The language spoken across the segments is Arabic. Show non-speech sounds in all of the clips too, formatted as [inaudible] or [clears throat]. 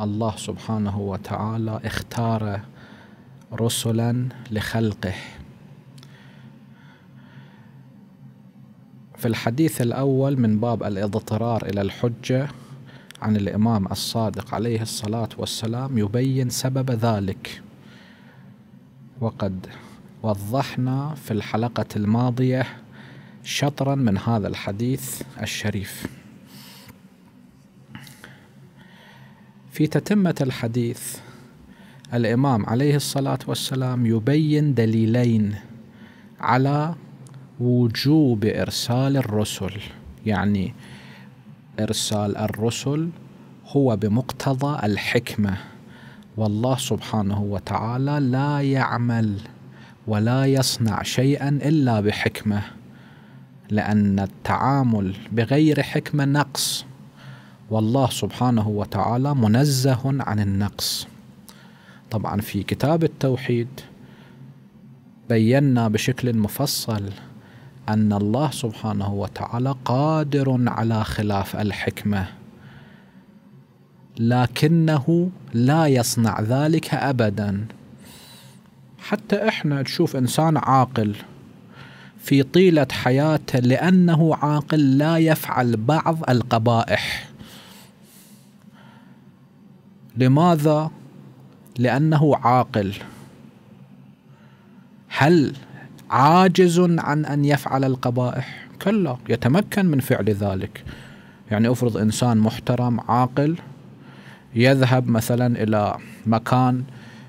الله سبحانه وتعالى اختار رسلا لخلقه في الحديث الأول من باب الاضطرار إلى الحجة عن الإمام الصادق عليه الصلاة والسلام يبين سبب ذلك وقد وضحنا في الحلقة الماضية شطرا من هذا الحديث الشريف في تتمة الحديث الإمام عليه الصلاة والسلام يبين دليلين على وجوب إرسال الرسل يعني إرسال الرسل هو بمقتضى الحكمة والله سبحانه وتعالى لا يعمل ولا يصنع شيئا إلا بحكمة لأن التعامل بغير حكمة نقص والله سبحانه وتعالى منزه عن النقص طبعا في كتاب التوحيد بينا بشكل مفصل ان الله سبحانه وتعالى قادر على خلاف الحكمه لكنه لا يصنع ذلك ابدا حتى احنا تشوف انسان عاقل في طيله حياته لانه عاقل لا يفعل بعض القبائح لماذا؟ لأنه عاقل هل عاجز عن أن يفعل القبائح؟ كلا يتمكن من فعل ذلك يعني افرض انسان محترم عاقل يذهب مثلا الى مكان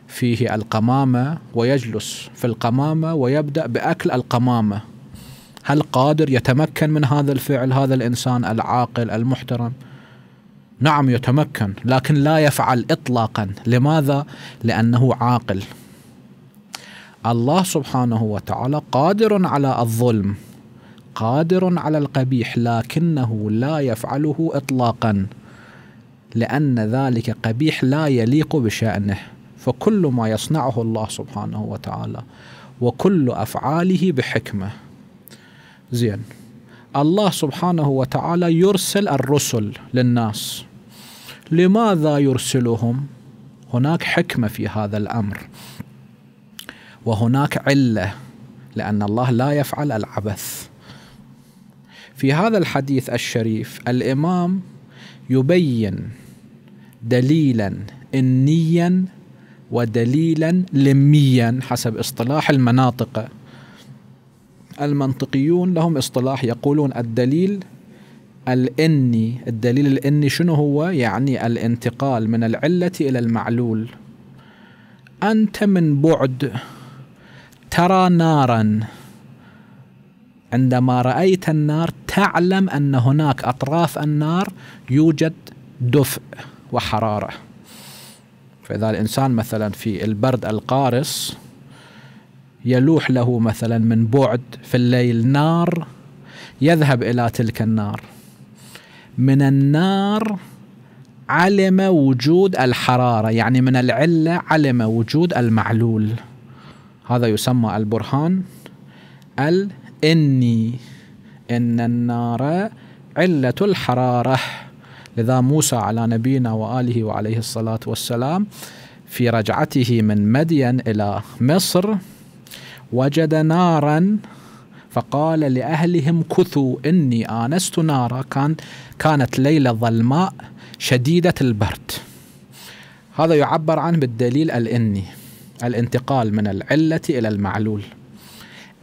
فيه القمامه ويجلس في القمامه ويبدا باكل القمامه هل قادر يتمكن من هذا الفعل هذا الانسان العاقل المحترم نعم يتمكن لكن لا يفعل اطلاقا لماذا لانه عاقل الله سبحانه وتعالى قادر على الظلم قادر على القبيح لكنه لا يفعله اطلاقا لان ذلك قبيح لا يليق بشانه فكل ما يصنعه الله سبحانه وتعالى وكل افعاله بحكمه زين الله سبحانه وتعالى يرسل الرسل للناس لماذا يرسلهم هناك حكمه في هذا الامر وهناك عله لان الله لا يفعل العبث في هذا الحديث الشريف الامام يبين دليلا انيا ودليلا لميا حسب اصطلاح المناطق المنطقيون لهم اصطلاح يقولون الدليل الاني الدليل الاني شنو هو يعني الانتقال من العله الى المعلول انت من بعد ترى نارا عندما رايت النار تعلم ان هناك اطراف النار يوجد دفء وحراره فاذا الانسان مثلا في البرد القارص يلوح له مثلا من بعد في الليل نار يذهب الى تلك النار من النار علم وجود الحرارة يعني من العلة علم وجود المعلول هذا يسمى البرهان الإني إن النار علة الحرارة لذا موسى على نبينا وآله وعليه الصلاة والسلام في رجعته من مدين إلى مصر وجد نارا فقال لأهلهم كثوا إني آنست نارا كان كانت ليلة ظلماء شديدة البرد هذا يعبر عنه بالدليل الإني الانتقال من العلة إلى المعلول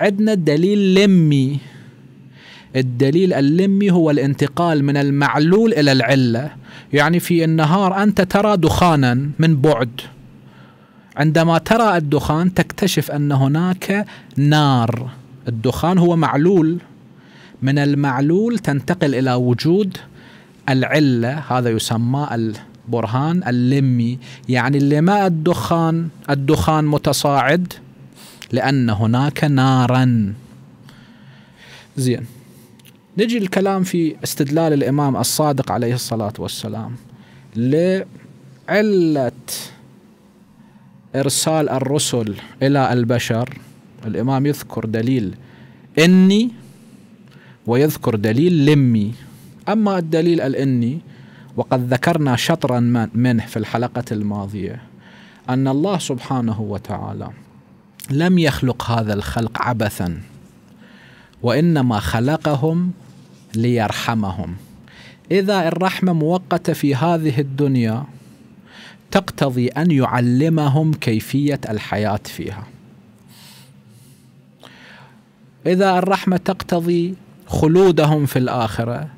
عندنا الدليل لمي الدليل اللمي هو الانتقال من المعلول إلى العلة يعني في النهار أنت ترى دخانا من بعد عندما ترى الدخان تكتشف أن هناك نار الدخان هو معلول من المعلول تنتقل الى وجود العله هذا يسمى البرهان اللمي يعني لما الدخان الدخان متصاعد لان هناك نارا زين نجي الكلام في استدلال الامام الصادق عليه الصلاه والسلام لعله ارسال الرسل الى البشر الإمام يذكر دليل إني ويذكر دليل لمي أما الدليل الإني وقد ذكرنا شطرا منه في الحلقة الماضية أن الله سبحانه وتعالى لم يخلق هذا الخلق عبثا وإنما خلقهم ليرحمهم إذا الرحمة مؤقتة في هذه الدنيا تقتضي أن يعلمهم كيفية الحياة فيها إذا الرحمة تقتضي خلودهم في الآخرة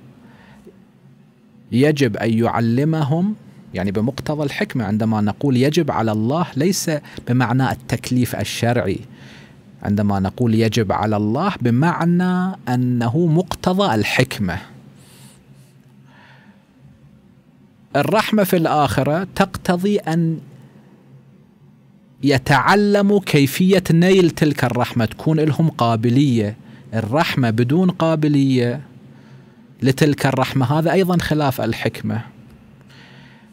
يجب أن يعلمهم يعني بمقتضى الحكمة عندما نقول يجب على الله ليس بمعنى التكليف الشرعي عندما نقول يجب على الله بمعنى أنه مقتضى الحكمة الرحمة في الآخرة تقتضي أن يتعلموا كيفية نيل تلك الرحمة تكون لهم قابلية الرحمة بدون قابلية لتلك الرحمة هذا أيضا خلاف الحكمة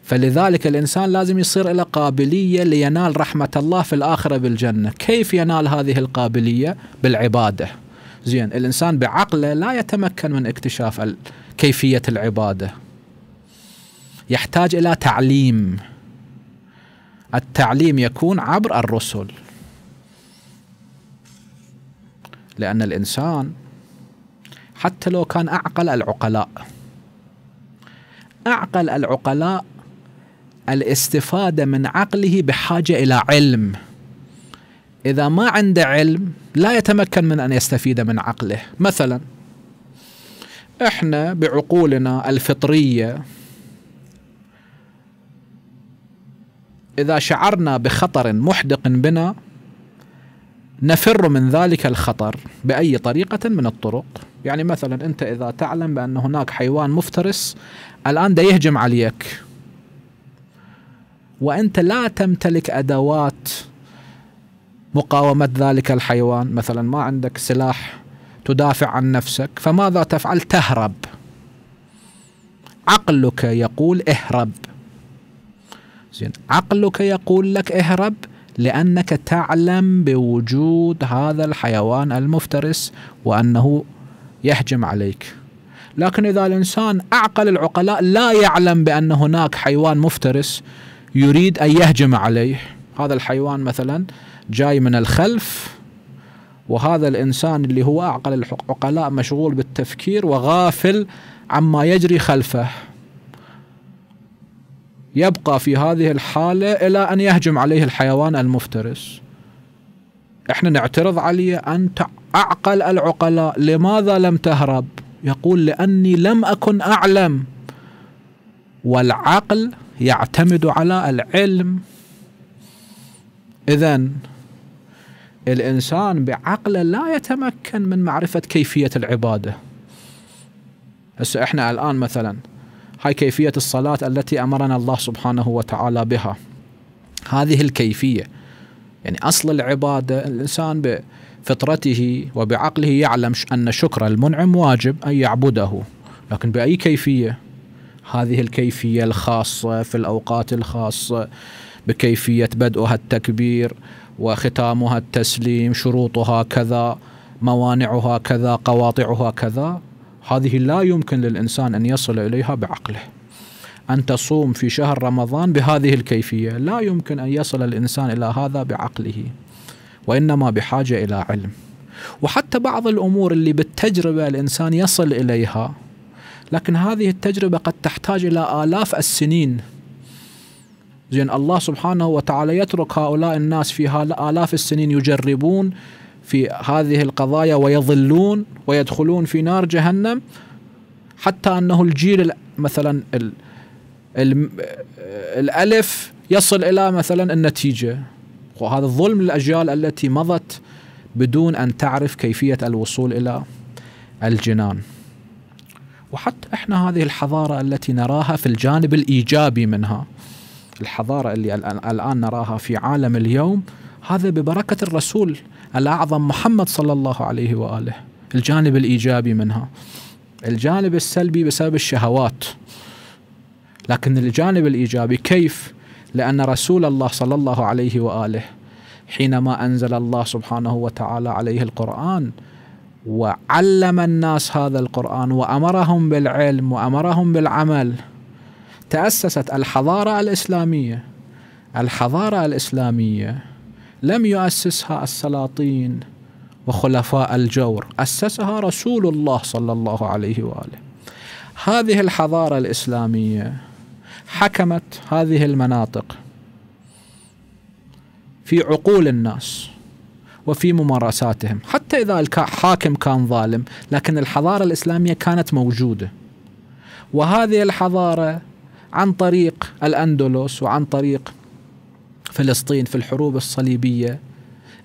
فلذلك الإنسان لازم يصير إلى قابلية لينال رحمة الله في الآخرة بالجنة كيف ينال هذه القابلية بالعبادة زين الإنسان بعقله لا يتمكن من اكتشاف كيفية العبادة يحتاج إلى تعليم التعليم يكون عبر الرسل لأن الإنسان حتى لو كان أعقل العقلاء أعقل العقلاء الاستفادة من عقله بحاجة إلى علم إذا ما عنده علم لا يتمكن من أن يستفيد من عقله مثلا إحنا بعقولنا الفطرية إذا شعرنا بخطر محدق بنا نفر من ذلك الخطر بأي طريقة من الطرق يعني مثلا أنت إذا تعلم بأن هناك حيوان مفترس الآن ده يهجم عليك وأنت لا تمتلك أدوات مقاومة ذلك الحيوان مثلا ما عندك سلاح تدافع عن نفسك فماذا تفعل تهرب عقلك يقول اهرب زين عقلك يقول لك اهرب لأنك تعلم بوجود هذا الحيوان المفترس وأنه يهجم عليك لكن إذا الإنسان أعقل العقلاء لا يعلم بأن هناك حيوان مفترس يريد أن يهجم عليه هذا الحيوان مثلا جاي من الخلف وهذا الإنسان اللي هو أعقل العقلاء مشغول بالتفكير وغافل عما يجري خلفه يبقى في هذه الحالة إلى أن يهجم عليه الحيوان المفترس احنا نعترض عليه أنت أعقل العقلاء لماذا لم تهرب يقول لأني لم أكن أعلم والعقل يعتمد على العلم إذا الإنسان بعقله لا يتمكن من معرفة كيفية العبادة هسه احنا الآن مثلا هاي كيفية الصلاة التي أمرنا الله سبحانه وتعالى بها هذه الكيفية يعني أصل العبادة الإنسان بفطرته وبعقله يعلم أن شكر المنعم واجب أن يعبده لكن بأي كيفية هذه الكيفية الخاصة في الأوقات الخاصة بكيفية بدءها التكبير وختامها التسليم شروطها كذا موانعها كذا قواطعها كذا هذه لا يمكن للإنسان أن يصل إليها بعقله أن تصوم في شهر رمضان بهذه الكيفية لا يمكن أن يصل الإنسان إلى هذا بعقله وإنما بحاجة إلى علم وحتى بعض الأمور اللي بالتجربة الإنسان يصل إليها لكن هذه التجربة قد تحتاج إلى آلاف السنين زين الله سبحانه وتعالى يترك هؤلاء الناس في آلاف السنين يجربون في هذه القضايا ويظلون ويدخلون في نار جهنم حتى انه الجيل مثلا ال الالف يصل الى مثلا النتيجه وهذا الظلم للاجيال التي مضت بدون ان تعرف كيفيه الوصول الى الجنان. وحتى احنا هذه الحضاره التي نراها في الجانب الايجابي منها الحضاره اللي الان نراها في عالم اليوم هذا ببركه الرسول الأعظم محمد صلى الله عليه وآله الجانب الإيجابي منها الجانب السلبي بسبب الشهوات لكن الجانب الإيجابي كيف لأن رسول الله صلى الله عليه وآله حينما أنزل الله سبحانه وتعالى عليه القرآن وعلم الناس هذا القرآن وأمرهم بالعلم وأمرهم بالعمل تأسست الحضارة الإسلامية الحضارة الإسلامية لم يؤسسها السلاطين وخلفاء الجور أسسها رسول الله صلى الله عليه وآله هذه الحضارة الإسلامية حكمت هذه المناطق في عقول الناس وفي ممارساتهم حتى إذا الحاكم كان ظالم لكن الحضارة الإسلامية كانت موجودة وهذه الحضارة عن طريق الأندلس وعن طريق فلسطين في الحروب الصليبية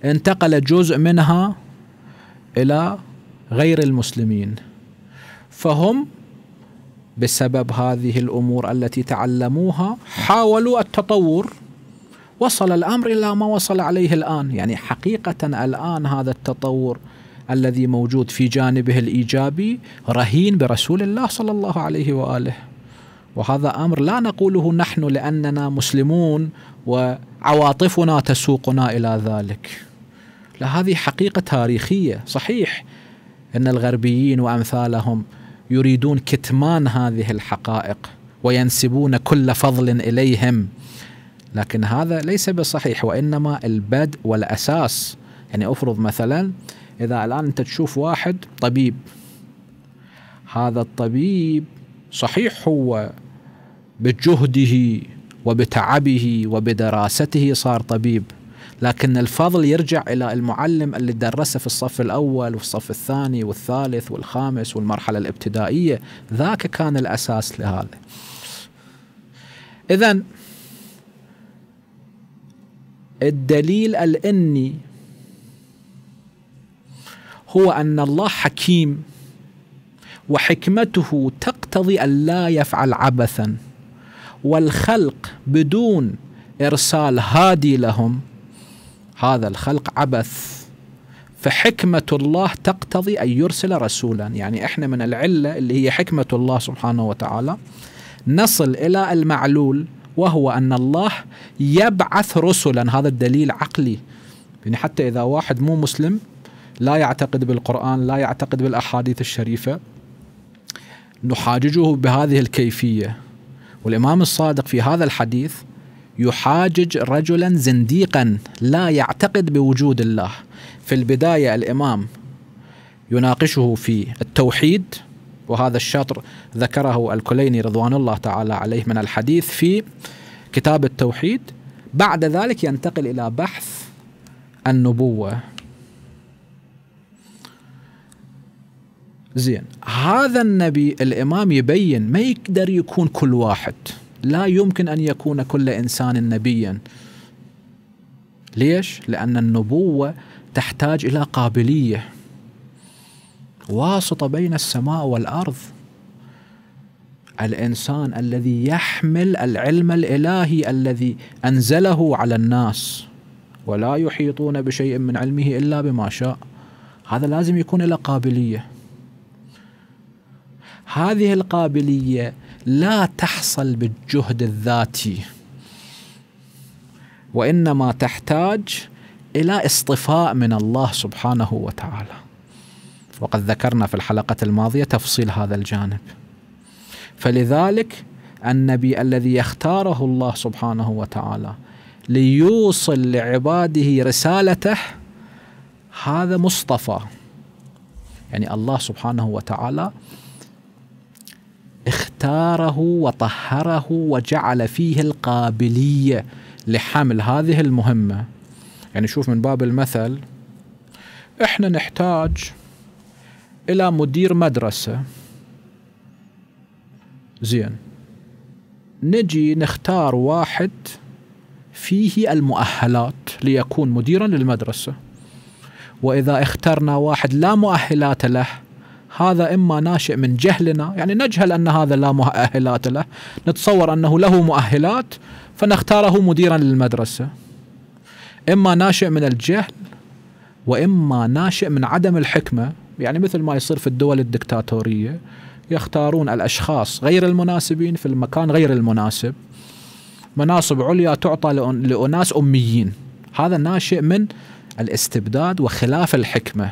انتقل جزء منها إلى غير المسلمين فهم بسبب هذه الأمور التي تعلموها حاولوا التطور وصل الأمر إلى ما وصل عليه الآن يعني حقيقة الآن هذا التطور الذي موجود في جانبه الإيجابي رهين برسول الله صلى الله عليه وآله وهذا امر لا نقوله نحن لاننا مسلمون وعواطفنا تسوقنا الى ذلك. لا هذه حقيقه تاريخيه، صحيح ان الغربيين وامثالهم يريدون كتمان هذه الحقائق وينسبون كل فضل اليهم. لكن هذا ليس بصحيح وانما البدء والاساس، يعني افرض مثلا اذا الان انت تشوف واحد طبيب هذا الطبيب صحيح هو بجهده وبتعبه وبدراسته صار طبيب لكن الفضل يرجع إلى المعلم اللي درسه في الصف الأول والصف الثاني والثالث والخامس والمرحلة الابتدائية ذاك كان الأساس لهذا إذا الدليل الإني هو أن الله حكيم وحكمته تقتضي أن لا يفعل عبثاً والخلق بدون ارسال هادي لهم هذا الخلق عبث فحكمه الله تقتضي ان يرسل رسولا يعني احنا من العله اللي هي حكمه الله سبحانه وتعالى نصل الى المعلول وهو ان الله يبعث رسلا هذا الدليل عقلي يعني حتى اذا واحد مو مسلم لا يعتقد بالقران لا يعتقد بالاحاديث الشريفه نحاججه بهذه الكيفيه والإمام الصادق في هذا الحديث يحاجج رجلا زنديقا لا يعتقد بوجود الله في البداية الإمام يناقشه في التوحيد وهذا الشطر ذكره الكليني رضوان الله تعالى عليه من الحديث في كتاب التوحيد بعد ذلك ينتقل إلى بحث النبوة زين هذا النبي الامام يبين ما يقدر يكون كل واحد لا يمكن ان يكون كل انسان نبيا ليش لان النبوه تحتاج الى قابليه واسطه بين السماء والارض الانسان الذي يحمل العلم الالهي الذي انزله على الناس ولا يحيطون بشيء من علمه الا بما شاء هذا لازم يكون له قابليه هذه القابليه لا تحصل بالجهد الذاتي وانما تحتاج الى اصطفاء من الله سبحانه وتعالى وقد ذكرنا في الحلقه الماضيه تفصيل هذا الجانب فلذلك النبي الذي يختاره الله سبحانه وتعالى ليوصل لعباده رسالته هذا مصطفى يعني الله سبحانه وتعالى اختاره وطهره وجعل فيه القابليه لحمل هذه المهمه يعني شوف من باب المثل احنا نحتاج الى مدير مدرسه زين نجي نختار واحد فيه المؤهلات ليكون مديرا للمدرسه واذا اخترنا واحد لا مؤهلات له هذا إما ناشئ من جهلنا يعني نجهل أن هذا لا مؤهلات له نتصور أنه له مؤهلات فنختاره مديرا للمدرسة إما ناشئ من الجهل وإما ناشئ من عدم الحكمة يعني مثل ما يصير في الدول الدكتاتورية يختارون الأشخاص غير المناسبين في المكان غير المناسب مناصب عليا تعطى لأناس أميين هذا ناشئ من الاستبداد وخلاف الحكمه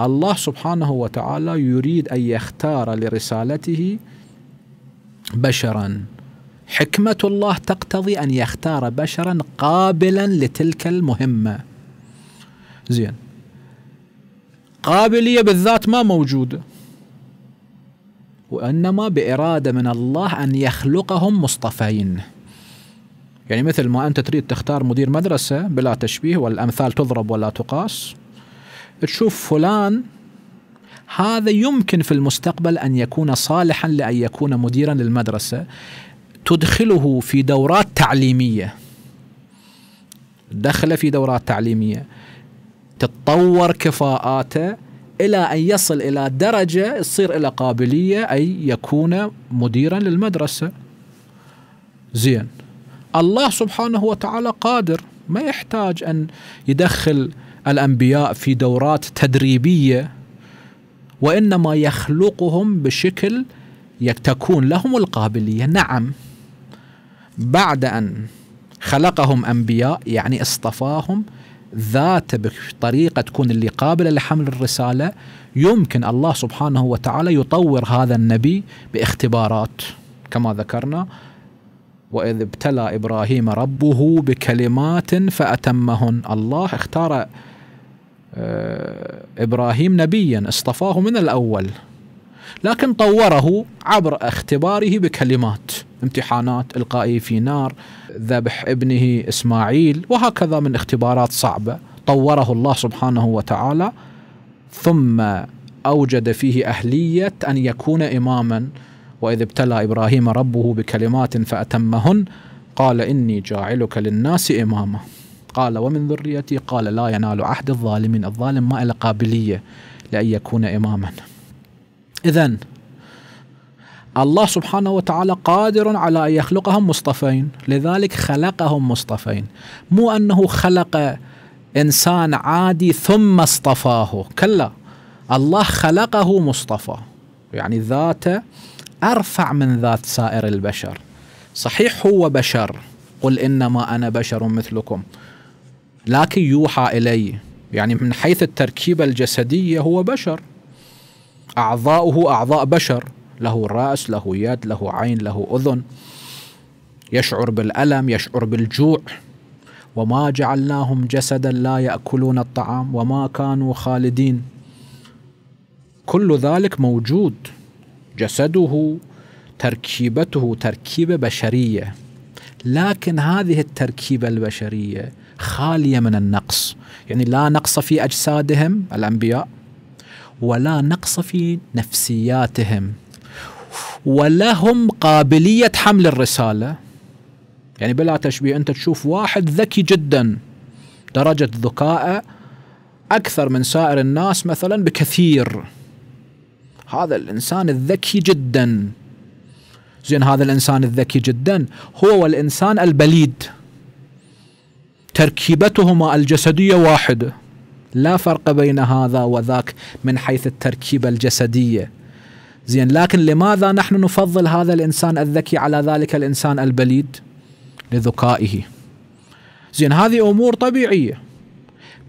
الله سبحانه وتعالى يريد ان يختار لرسالته بشرا حكمه الله تقتضي ان يختار بشرا قابلا لتلك المهمه زين قابليه بالذات ما موجوده وانما باراده من الله ان يخلقهم مصطفين يعني مثل ما انت تريد تختار مدير مدرسه بلا تشبيه والامثال تضرب ولا تقاس تشوف فلان هذا يمكن في المستقبل ان يكون صالحا لان يكون مديرا للمدرسه تدخله في دورات تعليميه دخله في دورات تعليميه تتطور كفاءاته الى ان يصل الى درجه تصير الى قابليه اي يكون مديرا للمدرسه زين الله سبحانه وتعالى قادر ما يحتاج ان يدخل الأنبياء في دورات تدريبية وإنما يخلقهم بشكل تكون لهم القابلية نعم بعد أن خلقهم أنبياء يعني اصطفاهم ذات بطريقة تكون اللي قابلة لحمل الرسالة يمكن الله سبحانه وتعالى يطور هذا النبي باختبارات كما ذكرنا وإذ ابتلى إبراهيم ربه بكلمات فأتمهن الله اختار آه، ابراهيم نبيا اصطفاه من الاول لكن طوره عبر اختباره بكلمات امتحانات القائه في نار ذبح ابنه اسماعيل وهكذا من اختبارات صعبه طوره الله سبحانه وتعالى ثم اوجد فيه اهليه ان يكون اماما واذ ابتلى ابراهيم ربه بكلمات فاتمهن قال اني جاعلك للناس اماما قال ومن ذريتي قال لا ينال عهد الظالمين الظالم ما له قابلية لأن يكون إماما إذا الله سبحانه وتعالى قادر على أن يخلقهم مصطفين لذلك خلقهم مصطفين مو أنه خلق إنسان عادي ثم اصطفاه كلا الله خلقه مصطفى يعني ذاته أرفع من ذات سائر البشر صحيح هو بشر قل إنما أنا بشر مثلكم لكن يوحى إلي يعني من حيث التركيبة الجسدية هو بشر أعضاؤه أعضاء بشر له رأس له يد له عين له أذن يشعر بالألم يشعر بالجوع وما جعلناهم جسدا لا يأكلون الطعام وما كانوا خالدين كل ذلك موجود جسده تركيبته تركيبة بشرية لكن هذه التركيبة البشرية خاليه من النقص يعني لا نقص في اجسادهم الانبياء ولا نقص في نفسياتهم ولهم قابليه حمل الرساله يعني بلا تشبيه انت تشوف واحد ذكي جدا درجه ذكائه اكثر من سائر الناس مثلا بكثير هذا الانسان الذكي جدا زين هذا الانسان الذكي جدا هو الانسان البليد تركيبتهما الجسدية واحدة لا فرق بين هذا وذاك من حيث التركيبة الجسدية زين لكن لماذا نحن نفضل هذا الإنسان الذكي على ذلك الإنسان البليد لذكائه زين هذه أمور طبيعية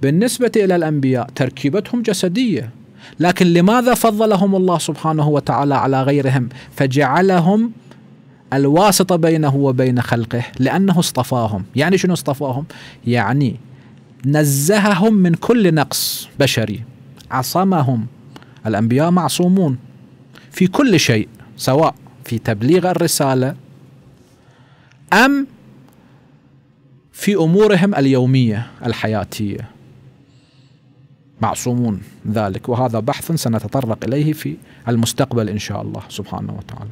بالنسبة إلى الأنبياء تركيبتهم جسدية لكن لماذا فضلهم الله سبحانه وتعالى على غيرهم فجعلهم الواسطة بينه وبين خلقه لأنه اصطفاهم يعني شنو اصطفاهم؟ يعني نزههم من كل نقص بشري عصمهم الأنبياء معصومون في كل شيء سواء في تبليغ الرسالة أم في أمورهم اليومية الحياتية معصومون ذلك وهذا بحث سنتطرق إليه في المستقبل إن شاء الله سبحانه وتعالى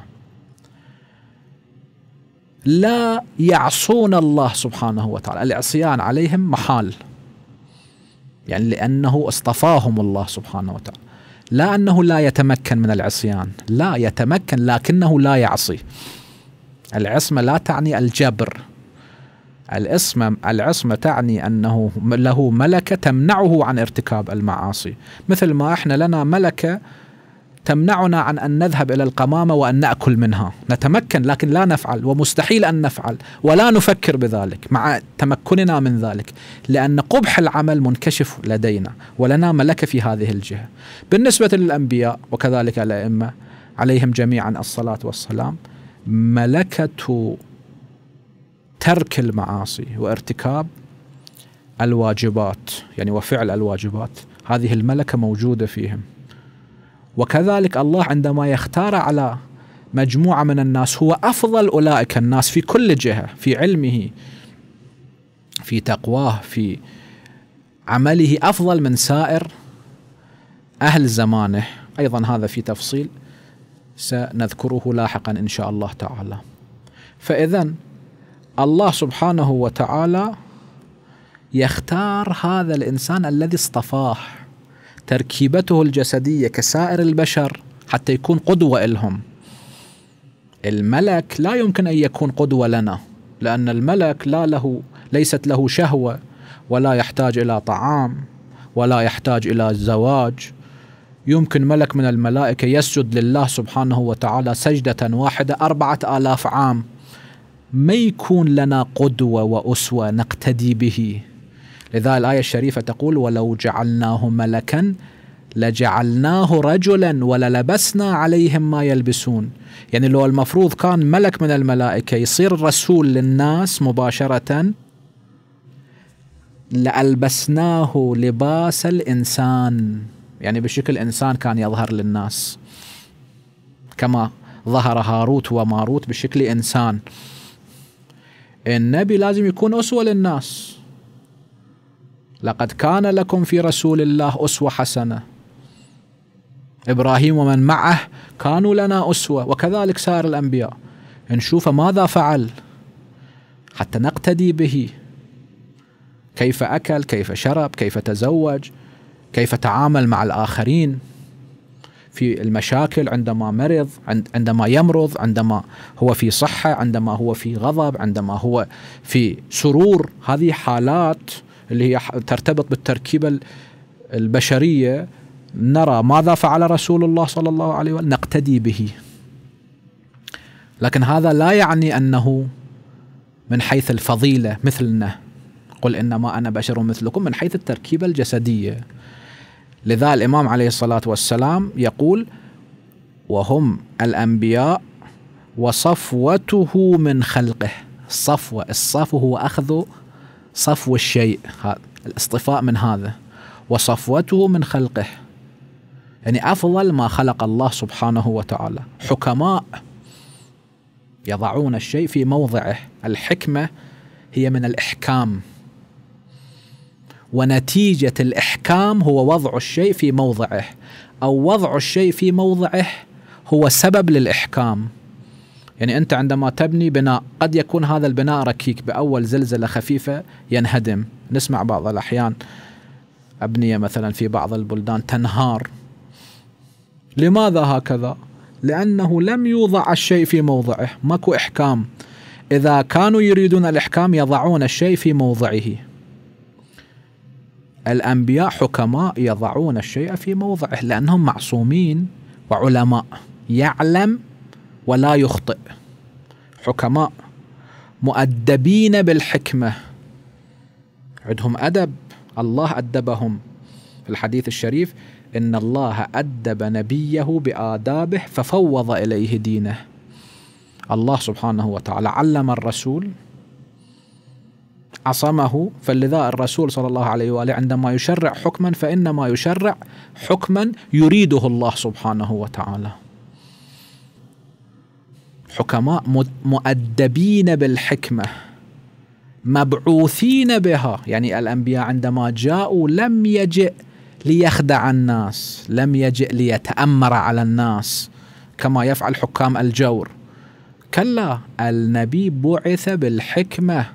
لا يعصون الله سبحانه وتعالى العصيان عليهم محال يعني لأنه اصطفاهم الله سبحانه وتعالى لا أنه لا يتمكن من العصيان لا يتمكن لكنه لا يعصي العصمة لا تعني الجبر العصمة العصمة تعني أنه له ملكة تمنعه عن ارتكاب المعاصي مثل ما احنا لنا ملكة تمنعنا عن أن نذهب إلى القمامة وأن نأكل منها نتمكن لكن لا نفعل ومستحيل أن نفعل ولا نفكر بذلك مع تمكننا من ذلك لأن قبح العمل منكشف لدينا ولنا ملكة في هذه الجهة بالنسبة للأنبياء وكذلك الأئمة عليهم جميعا الصلاة والسلام ملكة ترك المعاصي وارتكاب الواجبات يعني وفعل الواجبات هذه الملكة موجودة فيهم وكذلك الله عندما يختار على مجموعة من الناس هو أفضل أولئك الناس في كل جهة في علمه في تقواه في عمله أفضل من سائر أهل زمانه أيضا هذا في تفصيل سنذكره لاحقا إن شاء الله تعالى فإذا الله سبحانه وتعالى يختار هذا الإنسان الذي اصطفاه تركيبته الجسدية كسائر البشر حتى يكون قدوة إلهم الملك لا يمكن أن يكون قدوة لنا لأن الملك لا له ليست له شهوة ولا يحتاج إلى طعام ولا يحتاج إلى زواج يمكن ملك من الملائكة يسجد لله سبحانه وتعالى سجدة واحدة أربعة آلاف عام ما يكون لنا قدوة وأسوة نقتدي به لذا الآية الشريفة تقول ولو جعلناه ملكا لجعلناه رجلا وللبسنا عليهم ما يلبسون يعني لو المفروض كان ملك من الملائكة يصير رسول للناس مباشرة لألبسناه لباس الإنسان يعني بشكل إنسان كان يظهر للناس كما ظهر هاروت وماروت بشكل إنسان النبي لازم يكون أسوة للناس لقد كان لكم في رسول الله أسوة حسنة إبراهيم ومن معه كانوا لنا أسوة وكذلك سائر الأنبياء نشوف ماذا فعل حتى نقتدي به كيف أكل كيف شرب كيف تزوج كيف تعامل مع الآخرين في المشاكل عندما مرض عندما يمرض عندما هو في صحة عندما هو في غضب عندما هو في سرور هذه حالات اللي هي ترتبط بالتركيبة البشرية نرى ماذا فعل رسول الله صلى الله عليه وسلم نقتدي به لكن هذا لا يعني أنه من حيث الفضيلة مثلنا قل إنما أنا بشر مثلكم من حيث التركيبة الجسدية لذا الإمام عليه الصلاة والسلام يقول وهم الأنبياء وصفوته من خلقه صفوة الصفو هو أخذ صفو الشيء الاصطفاء من هذا وصفوته من خلقه يعني أفضل ما خلق الله سبحانه وتعالى حكماء يضعون الشيء في موضعه الحكمة هي من الإحكام ونتيجة الإحكام هو وضع الشيء في موضعه أو وضع الشيء في موضعه هو سبب للإحكام يعني أنت عندما تبني بناء قد يكون هذا البناء ركيك بأول زلزلة خفيفة ينهدم نسمع بعض الأحيان أبنية مثلا في بعض البلدان تنهار لماذا هكذا؟ لأنه لم يوضع الشيء في موضعه ماكو إحكام إذا كانوا يريدون الإحكام يضعون الشيء في موضعه الأنبياء حكماء يضعون الشيء في موضعه لأنهم معصومين وعلماء يعلم ولا يخطئ حكماء مؤدبين بالحكمه عندهم ادب الله ادبهم في الحديث الشريف ان الله ادب نبيه بادابه ففوض اليه دينه الله سبحانه وتعالى علم الرسول عصمه فلذا الرسول صلى الله عليه واله عندما يشرع حكما فانما يشرع حكما يريده الله سبحانه وتعالى حكماء مؤدبين بالحكمه مبعوثين بها يعني الانبياء عندما جاءوا لم يجئ ليخدع الناس لم يجئ ليتامر على الناس كما يفعل حكام الجور كلا النبي بعث بالحكمه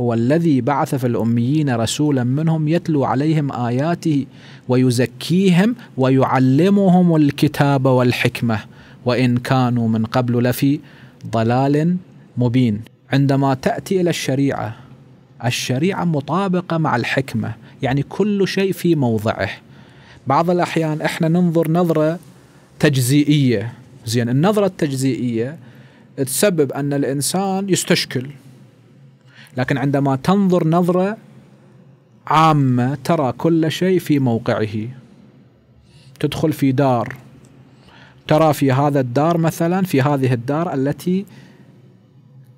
هو الذي بعث في الأميين رسولا منهم يتلو عليهم آياته ويزكيهم ويعلمهم الكتاب والحكمة وإن كانوا من قبل لفي ضلال مبين عندما تأتي إلى الشريعة الشريعة مطابقة مع الحكمة يعني كل شيء في موضعه بعض الأحيان إحنا ننظر نظرة تجزيئية زين النظرة التجزيئية تسبب أن الإنسان يستشكل لكن عندما تنظر نظرة عامة ترى كل شيء في موقعه تدخل في دار ترى في هذا الدار مثلا في هذه الدار التي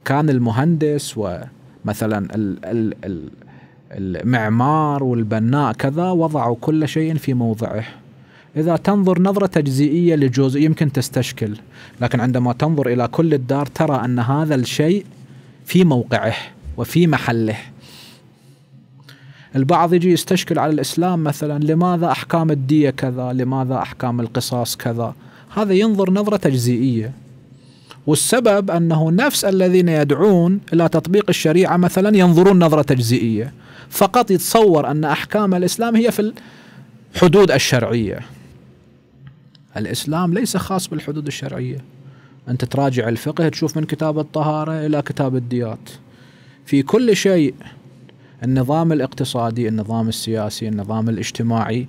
كان المهندس ومثلا المعمار والبناء كذا وضعوا كل شيء في موضعه إذا تنظر نظرة تجزئية لجزء يمكن تستشكل لكن عندما تنظر إلى كل الدار ترى أن هذا الشيء في موقعه وفي محله البعض يجي يستشكل على الإسلام مثلا لماذا أحكام الدية كذا لماذا أحكام القصاص كذا هذا ينظر نظرة تجزئية والسبب أنه نفس الذين يدعون إلى تطبيق الشريعة مثلا ينظرون نظرة تجزئية فقط يتصور أن أحكام الإسلام هي في الحدود الشرعية الإسلام ليس خاص بالحدود الشرعية أنت تراجع الفقه تشوف من كتاب الطهارة إلى كتاب الديات في كل شيء النظام الاقتصادي النظام السياسي النظام الاجتماعي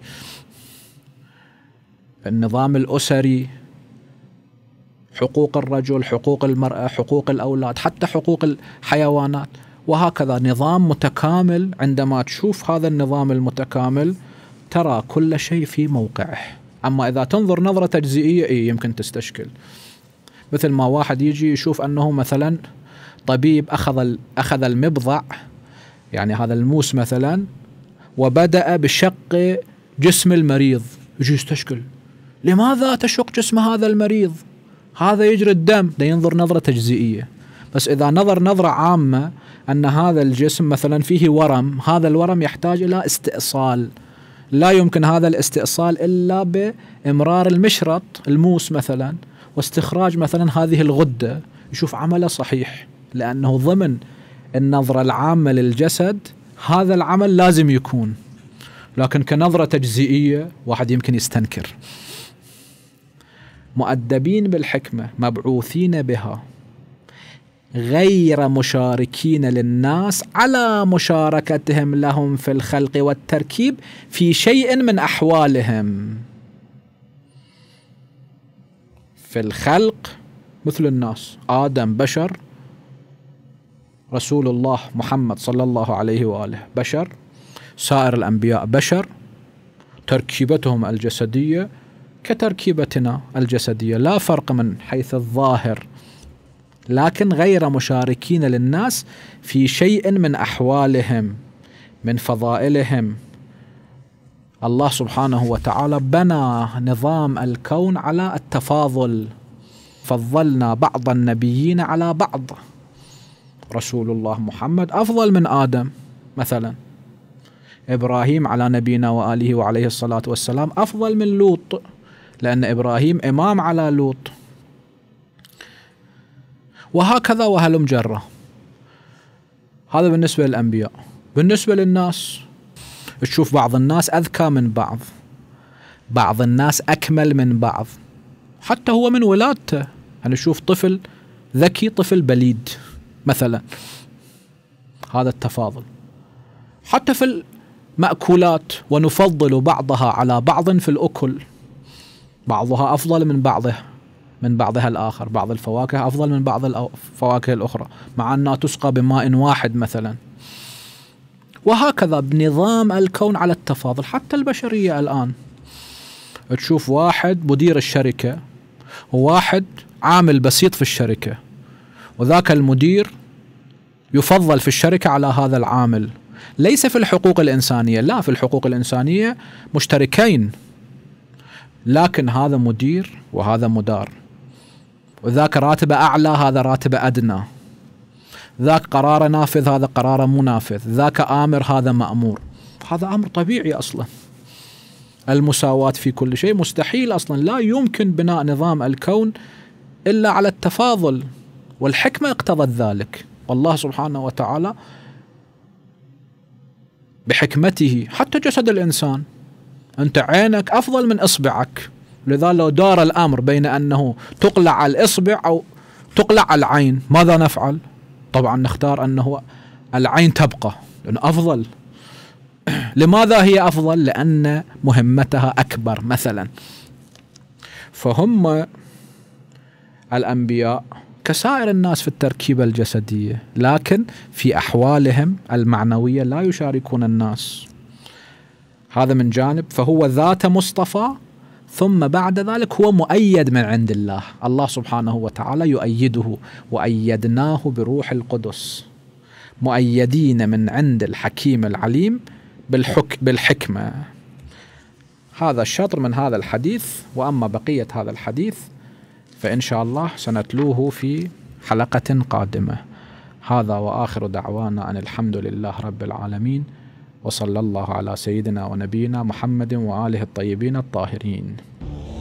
النظام الأسري حقوق الرجل حقوق المرأة حقوق الأولاد حتى حقوق الحيوانات وهكذا نظام متكامل عندما تشوف هذا النظام المتكامل ترى كل شيء في موقعه أما إذا تنظر نظرة تجزئية إيه يمكن تستشكل مثل ما واحد يجي يشوف أنه مثلاً طبيب اخذ اخذ المبضع يعني هذا الموس مثلا وبدا بشق جسم المريض يجي يستشكل لماذا تشق جسم هذا المريض هذا يجري الدم ده ينظر نظرة تجزئية بس إذا نظر نظرة عامة أن هذا الجسم مثلا فيه ورم هذا الورم يحتاج إلى استئصال لا يمكن هذا الاستئصال إلا بإمرار المشرط الموس مثلا واستخراج مثلا هذه الغدة يشوف عمله صحيح لانه ضمن النظره العامه للجسد هذا العمل لازم يكون لكن كنظره تجزئيه واحد يمكن يستنكر مؤدبين بالحكمه مبعوثين بها غير مشاركين للناس على مشاركتهم لهم في الخلق والتركيب في شيء من احوالهم في الخلق مثل الناس ادم بشر رسول الله محمد صلى الله عليه وآله بشر سائر الأنبياء بشر تركيبتهم الجسدية كتركيبتنا الجسدية لا فرق من حيث الظاهر لكن غير مشاركين للناس في شيء من أحوالهم من فضائلهم الله سبحانه وتعالى بنى نظام الكون على التفاضل فضلنا بعض النبيين على بعض رسول الله محمد أفضل من آدم مثلا إبراهيم على نبينا وآله وعليه الصلاة والسلام أفضل من لوط لأن إبراهيم إمام على لوط وهكذا وهلم جرة هذا بالنسبة للأنبياء بالنسبة للناس تشوف بعض الناس أذكى من بعض بعض الناس أكمل من بعض حتى هو من ولادته هنشوف يعني طفل ذكي طفل بليد مثلا هذا التفاضل حتى في المأكولات ونفضل بعضها على بعض في الأكل بعضها أفضل من بعضه من بعضها الآخر بعض الفواكه أفضل من بعض الفواكه الأخرى مع أنها تسقى بماء واحد مثلا وهكذا بنظام الكون على التفاضل حتى البشرية الآن تشوف واحد مدير الشركة وواحد عامل بسيط في الشركة وذاك المدير يفضل في الشركه على هذا العامل ليس في الحقوق الانسانيه لا في الحقوق الانسانيه مشتركين لكن هذا مدير وهذا مدار وذاك راتبه اعلى هذا راتبه ادنى ذاك قراره نافذ هذا قراره منافذ ذاك امر هذا مامور هذا امر طبيعي اصلا المساواة في كل شيء مستحيل اصلا لا يمكن بناء نظام الكون الا على التفاضل والحكمة اقتضت ذلك والله سبحانه وتعالى بحكمته حتى جسد الإنسان أنت عينك أفضل من إصبعك لذا لو دار الأمر بين أنه تقلع الإصبع أو تقلع العين ماذا نفعل طبعا نختار أنه العين تبقى لأنه أفضل [clears throat] لماذا هي أفضل لأن مهمتها أكبر مثلا فهم الأنبياء كسائر الناس في التركيبة الجسدية لكن في أحوالهم المعنوية لا يشاركون الناس هذا من جانب فهو ذات مصطفى ثم بعد ذلك هو مؤيد من عند الله الله سبحانه وتعالى يؤيده وأيدناه بروح القدس مؤيدين من عند الحكيم العليم بالحك بالحكمة هذا الشطر من هذا الحديث وأما بقية هذا الحديث فإن شاء الله سنتلوه في حلقة قادمة هذا وآخر دعوانا أن الحمد لله رب العالمين وصلى الله على سيدنا ونبينا محمد وآله الطيبين الطاهرين